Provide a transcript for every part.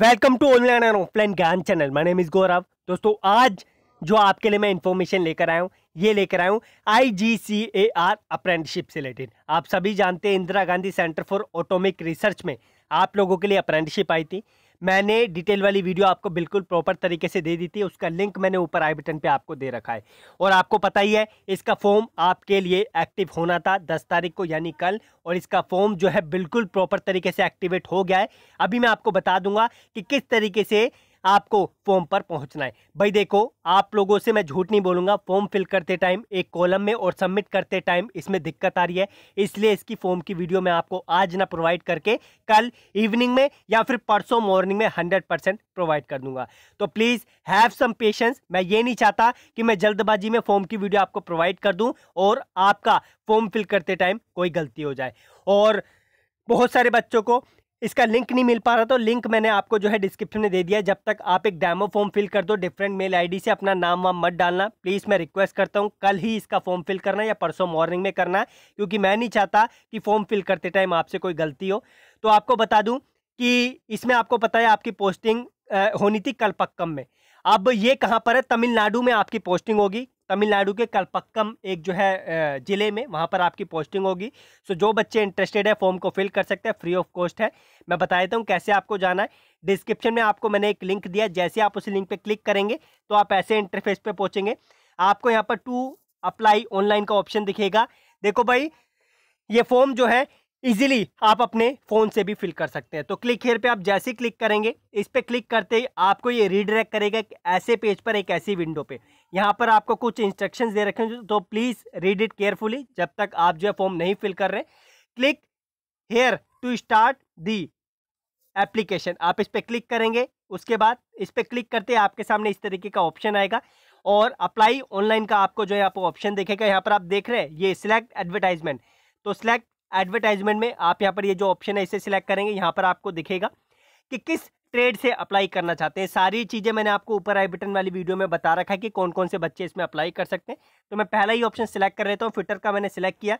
welcome to online and offline Gyan channel मैंने मिस गौरव दोस्तों आज जो आपके लिए मैं इन्फॉर्मेशन लेकर आया हूँ ये लेकर आया हूँ I G C A R apprenticeship से रिलेटेड आप सभी जानते हैं Indira Gandhi centre for atomic research में आप लोगों के लिए अप्रेंटिशिप आई थी मैंने डिटेल वाली वीडियो आपको बिल्कुल प्रॉपर तरीके से दे दी थी उसका लिंक मैंने ऊपर आई बटन पे आपको दे रखा है और आपको पता ही है इसका फॉर्म आपके लिए एक्टिव होना था दस तारीख को यानी कल और इसका फॉर्म जो है बिल्कुल प्रॉपर तरीके से एक्टिवेट हो गया है अभी मैं आपको बता दूंगा कि किस तरीके से आपको फॉर्म पर पहुंचना है भाई देखो आप लोगों से मैं झूठ नहीं बोलूँगा फॉर्म फिल करते टाइम एक कॉलम में और सबमिट करते टाइम इसमें दिक्कत आ रही है इसलिए इसकी फॉर्म की वीडियो मैं आपको आज ना प्रोवाइड करके कल इवनिंग में या फिर परसों मॉर्निंग में हंड्रेड परसेंट प्रोवाइड कर दूंगा तो प्लीज़ हैव सम पेशेंस मैं ये नहीं चाहता कि मैं जल्दबाजी में फॉर्म की वीडियो आपको प्रोवाइड कर दूँ और आपका फॉर्म फिल करते टाइम कोई गलती हो जाए और बहुत सारे बच्चों को इसका लिंक नहीं मिल पा रहा तो लिंक मैंने आपको जो है डिस्क्रिप्शन में दे दिया है जब तक आप एक डेमो फॉर्म फिल कर दो डिफरेंट मेल आईडी से अपना नाम वाम मत डालना प्लीज़ मैं रिक्वेस्ट करता हूँ कल ही इसका फॉर्म फिल करना या परसों मॉर्निंग में करना है क्योंकि मैं नहीं चाहता कि फॉर्म फिल करते टाइम आपसे कोई गलती हो तो आपको बता दूँ कि इसमें आपको पता है आपकी पोस्टिंग होनी थी कल पक्कम में अब ये कहाँ पर है तमिलनाडु में आपकी पोस्टिंग होगी तमिलनाडु के कलपक्कम एक जो है ज़िले में वहाँ पर आपकी पोस्टिंग होगी सो जो बच्चे इंटरेस्टेड है फॉर्म को फिल कर सकते हैं फ्री ऑफ कॉस्ट है मैं बता देता हूँ कैसे आपको जाना है डिस्क्रिप्शन में आपको मैंने एक लिंक दिया जैसे आप उस लिंक पर क्लिक करेंगे तो आप ऐसे इंटरफेस पर पहुँचेंगे आपको यहाँ पर टू अप्लाई ऑनलाइन का ऑप्शन दिखेगा देखो भाई ये फॉर्म जो है इजीली आप अपने फ़ोन से भी फिल कर सकते हैं तो क्लिक हेयर पे आप जैसे ही क्लिक करेंगे इस पर क्लिक करते ही आपको ये रीडायरेक्ट करेगा ऐसे पेज पर एक ऐसी विंडो पे यहाँ पर आपको कुछ इंस्ट्रक्शंस दे रखे हैं तो प्लीज़ रीड इट केयरफुली जब तक आप जो है फॉर्म नहीं फिल कर रहे click here to start the application आप इस पर क्लिक करेंगे उसके बाद इस पर क्लिक करते ही आपके सामने इस तरीके का ऑप्शन आएगा और अप्लाई ऑनलाइन का आपको जो है यहाँ पर ऑप्शन देखेगा यहाँ पर आप देख रहे हैं ये सिलेक्ट एडवर्टाइजमेंट तो सिलेक्ट एडवर्टाइजमेंट में आप यहाँ पर ये जो ऑप्शन है इसे सिलेक्ट करेंगे यहाँ पर आपको दिखेगा कि किस ट्रेड से अप्लाई करना चाहते हैं सारी चीज़ें मैंने आपको ऊपर आई बटन वाली वीडियो में बता रखा है कि कौन कौन से बच्चे इसमें अप्लाई कर सकते हैं तो मैं पहला ही ऑप्शन सिलेक्ट कर लेता हूँ फिटर का मैंने सिलेक्ट किया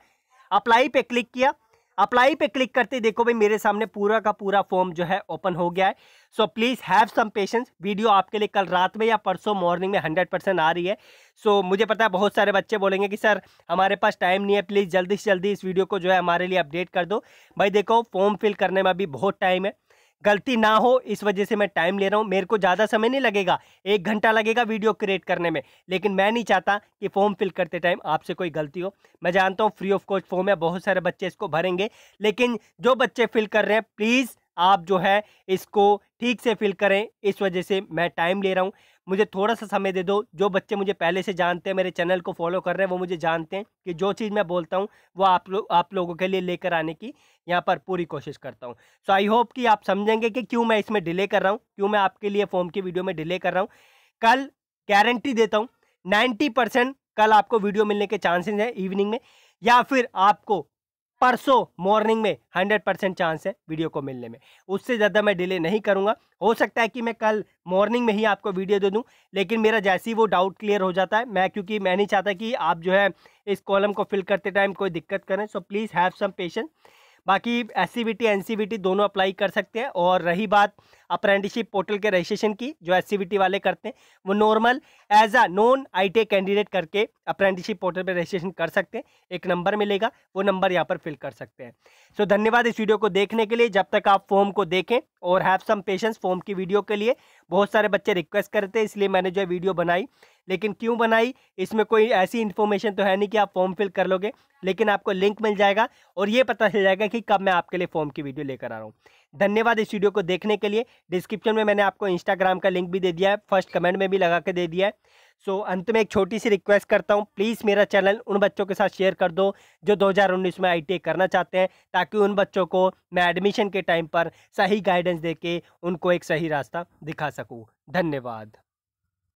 अप्लाई पे क्लिक किया अप्लाई पे क्लिक करते देखो भाई मेरे सामने पूरा का पूरा फॉर्म जो है ओपन हो गया है so please have some patience video आपके लिए कल रात में या परसों मॉर्निंग में हंड्रेड परसेंट आ रही है सो so, मुझे पता है बहुत सारे बच्चे बोलेंगे कि सर हमारे पास टाइम नहीं है प्लीज़ जल्दी से जल्दी इस वीडियो को जो है हमारे लिए अपडेट कर दो भाई देखो फॉर्म फिल करने में अभी बहुत टाइम है गलती ना हो इस वजह से मैं टाइम ले रहा हूँ मेरे को ज़्यादा समय नहीं लगेगा एक घंटा लगेगा वीडियो क्रिएट करने में लेकिन मैं नहीं चाहता कि फॉर्म फिल करते टाइम आपसे कोई गलती हो मैं जानता हूँ फ्री ऑफ कॉस्ट फॉर्म है बहुत सारे बच्चे इसको भरेंगे लेकिन जो बच्चे फिल कर रहे हैं प्लीज़ आप जो है इसको ठीक से फिल करें इस वजह से मैं टाइम ले रहा हूँ मुझे थोड़ा सा समय दे दो जो बच्चे मुझे पहले से जानते हैं मेरे चैनल को फॉलो कर रहे हैं वो मुझे जानते हैं कि जो चीज़ मैं बोलता हूँ वो आप लोग आप लोगों के लिए लेकर आने की यहाँ पर पूरी कोशिश करता हूँ सो आई होप कि आप समझेंगे कि क्यों मैं इसमें डिले कर रहा हूँ क्यों मैं आपके लिए फॉर्म की वीडियो में डिले कर रहा हूँ कल गारंटी देता हूँ नाइन्टी कल आपको वीडियो मिलने के चांसेज हैं इवनिंग में या फिर आपको परसों मॉर्निंग में हंड्रेड परसेंट चांस है वीडियो को मिलने में उससे ज़्यादा मैं डिले नहीं करूँगा हो सकता है कि मैं कल मॉर्निंग में ही आपको वीडियो दे दूँ लेकिन मेरा जैसे ही वो डाउट क्लियर हो जाता है मैं क्योंकि मैं नहीं चाहता कि आप जो है इस कॉलम को फिल करते टाइम कोई दिक्कत करें so please have some patience बाकी एस सी दोनों अप्लाई कर सकते हैं और रही बात अप्रेंटिसशिप पोर्टल के रजिस्ट्रेशन की जो एस वाले करते हैं वो normal as a non I candidate करके अप्रेंटिसशिप पोर्टल पर रजिस्ट्रेशन कर सकते हैं एक नंबर मिलेगा वो नंबर यहाँ पर फिल कर सकते हैं सो so, धन्यवाद इस वीडियो को देखने के लिए जब तक आप फॉर्म को देखें और हैव सम पेशेंस फॉर्म की वीडियो के लिए बहुत सारे बच्चे रिक्वेस्ट करते हैं इसलिए मैंने जो है वीडियो बनाई लेकिन क्यों बनाई इसमें कोई ऐसी इन्फॉर्मेशन तो है नहीं कि आप फॉर्म फिल कर लोगे लेकिन आपको लिंक मिल जाएगा और ये पता चल जाएगा कि कब मैं आपके लिए फॉर्म की वीडियो लेकर आ रहा हूँ धन्यवाद इस वीडियो को देखने के लिए डिस्क्रिप्शन में मैंने आपको इंस्टाग्राम का लिंक भी दे दिया है फर्स्ट कमेंट में भी लगा के दे दिया है सो so, अंत में एक छोटी सी रिक्वेस्ट करता हूँ प्लीज़ मेरा चैनल उन बच्चों के साथ शेयर कर दो जो 2019 में आई e करना चाहते हैं ताकि उन बच्चों को मैं एडमिशन के टाइम पर सही गाइडेंस दे के उनको एक सही रास्ता दिखा सकूँ धन्यवाद